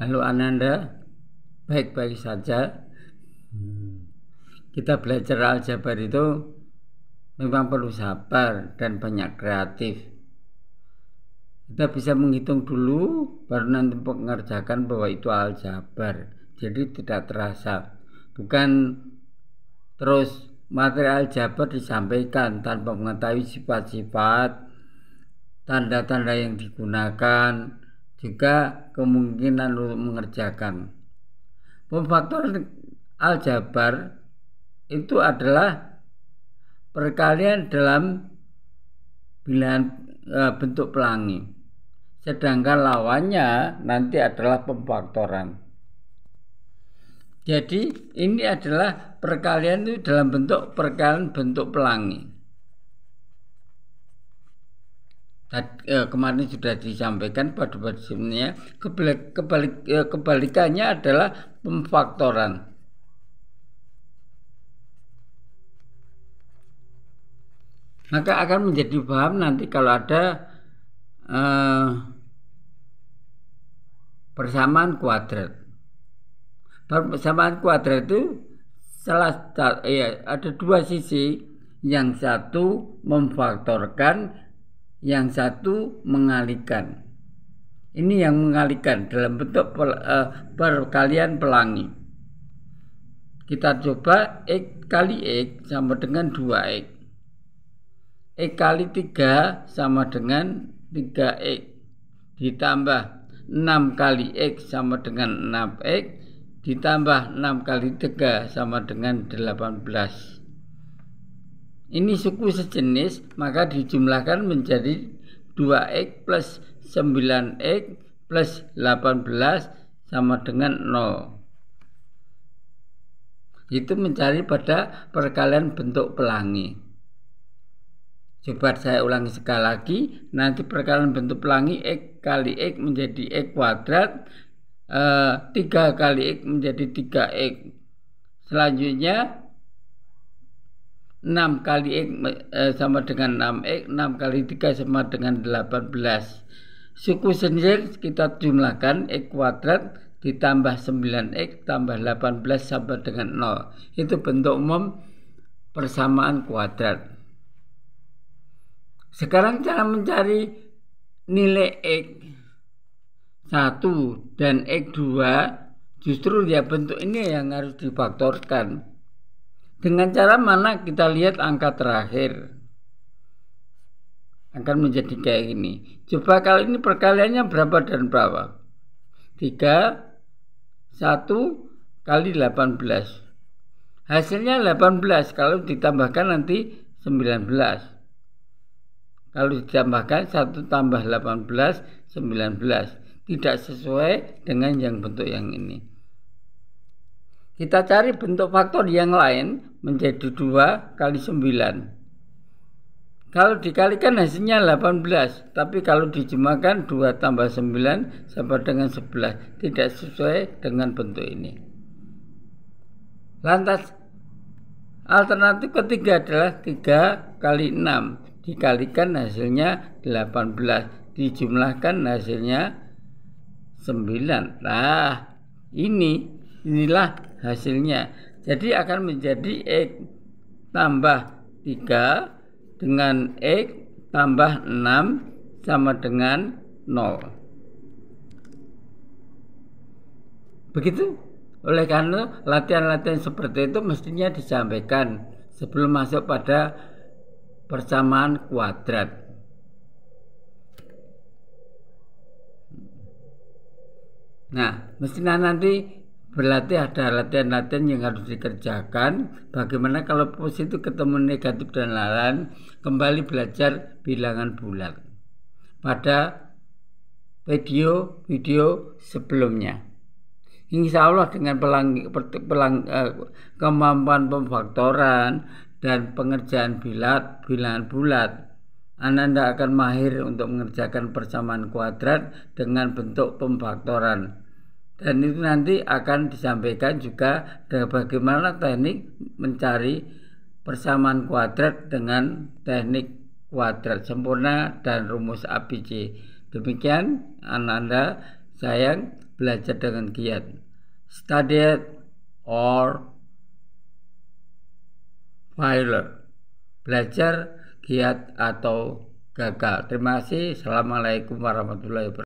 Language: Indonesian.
Lalu Ananda baik-baik saja. Hmm. Kita belajar aljabar itu memang perlu sabar dan banyak kreatif. Kita bisa menghitung dulu baru nanti mengerjakan bahwa itu aljabar. Jadi tidak terasa. Bukan terus materi aljabar disampaikan tanpa mengetahui sifat-sifat tanda-tanda yang digunakan juga kemungkinan untuk mengerjakan. Pemfaktor aljabar itu adalah perkalian dalam bilangan e, bentuk pelangi. Sedangkan lawannya nanti adalah pemfaktoran. Jadi ini adalah perkalian itu dalam bentuk perkalian bentuk pelangi. E, kemarin sudah disampaikan pada sebelumnya kebalik, kebalik, e, kebalikannya adalah pemfaktoran maka akan menjadi paham nanti kalau ada eh, persamaan kuadrat persamaan kuadrat itu salah ya, ada dua sisi yang satu memfaktorkan yang satu mengalihkan. Ini yang mengalihkan dalam bentuk pel, uh, perkalian pelangi. Kita coba X kali X sama dengan 2X. X kali 3 sama dengan 3X. Ditambah 6 kali X sama dengan 6X. Ditambah 6 kali 3 sama dengan 18 ini suku sejenis maka dijumlahkan menjadi 2x plus 9x plus 18 sama dengan 0 itu mencari pada perkalian bentuk pelangi coba saya ulangi sekali lagi nanti perkalian bentuk pelangi x kali x menjadi x kuadrat e, eh, 3 kali x menjadi 3x selanjutnya 6 kali X eh, sama dengan 6X, 6 kali 3 sama dengan 18. Suku sendiri kita jumlahkan X kuadrat ditambah 9X tambah 18 sama dengan 0. Itu bentuk umum persamaan kuadrat. Sekarang cara mencari nilai X 1 dan X2 justru ya bentuk ini yang harus difaktorkan dengan cara mana kita lihat angka terakhir akan menjadi kayak ini. Coba kali ini perkaliannya berapa dan berapa? 3 1 kali 18. Hasilnya 18 kalau ditambahkan nanti 19. Kalau ditambahkan 1 tambah 18 19. Tidak sesuai dengan yang bentuk yang ini. Kita cari bentuk faktor yang lain menjadi 2 kali 9. Kalau dikalikan hasilnya 18, tapi kalau dijemahkan 2 tambah 9 sama dengan 11, tidak sesuai dengan bentuk ini. Lantas, alternatif ketiga adalah 3 kali 6, dikalikan hasilnya 18, dijumlahkan hasilnya 9. Nah, ini inilah hasilnya jadi akan menjadi X tambah 3 dengan X tambah 6 sama dengan 0. Begitu. Oleh karena latihan-latihan seperti itu mestinya disampaikan sebelum masuk pada persamaan kuadrat. Nah, mestinya nanti berlatih ada latihan-latihan yang harus dikerjakan. Bagaimana kalau positif ketemu negatif dan lalan, kembali belajar bilangan bulat pada video-video sebelumnya. Insya Allah dengan pelang, pelang, eh, kemampuan pemfaktoran dan pengerjaan bilat, bilangan bulat, Anda akan mahir untuk mengerjakan persamaan kuadrat dengan bentuk pemfaktoran dan itu nanti akan disampaikan juga bagaimana teknik mencari persamaan kuadrat dengan teknik kuadrat sempurna dan rumus ABC. Demikian anda sayang belajar dengan giat. Studied or failure. Belajar giat atau gagal. Terima kasih. Assalamualaikum warahmatullahi wabarakatuh.